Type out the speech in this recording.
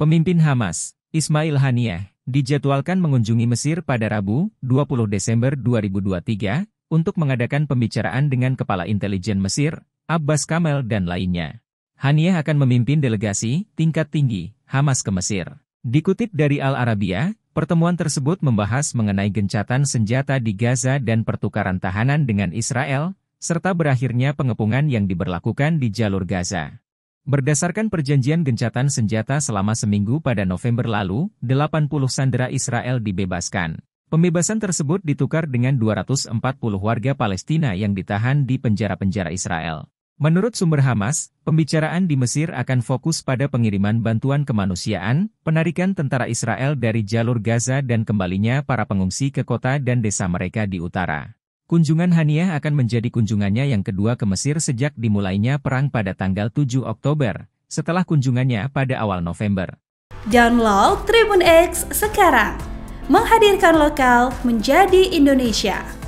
Pemimpin Hamas, Ismail Haniyeh, dijadwalkan mengunjungi Mesir pada Rabu, 20 Desember 2023, untuk mengadakan pembicaraan dengan Kepala Intelijen Mesir, Abbas Kamel dan lainnya. Haniyeh akan memimpin delegasi tingkat tinggi Hamas ke Mesir. Dikutip dari Al Arabiya, pertemuan tersebut membahas mengenai gencatan senjata di Gaza dan pertukaran tahanan dengan Israel, serta berakhirnya pengepungan yang diberlakukan di jalur Gaza. Berdasarkan perjanjian gencatan senjata selama seminggu pada November lalu, 80 sandera Israel dibebaskan. Pembebasan tersebut ditukar dengan 240 warga Palestina yang ditahan di penjara-penjara Israel. Menurut sumber Hamas, pembicaraan di Mesir akan fokus pada pengiriman bantuan kemanusiaan, penarikan tentara Israel dari jalur Gaza dan kembalinya para pengungsi ke kota dan desa mereka di utara. Kunjungan Haniah akan menjadi kunjungannya yang kedua ke Mesir sejak dimulainya perang pada tanggal 7 Oktober, setelah kunjungannya pada awal November. Download Tribun X sekarang, menghadirkan lokal menjadi Indonesia.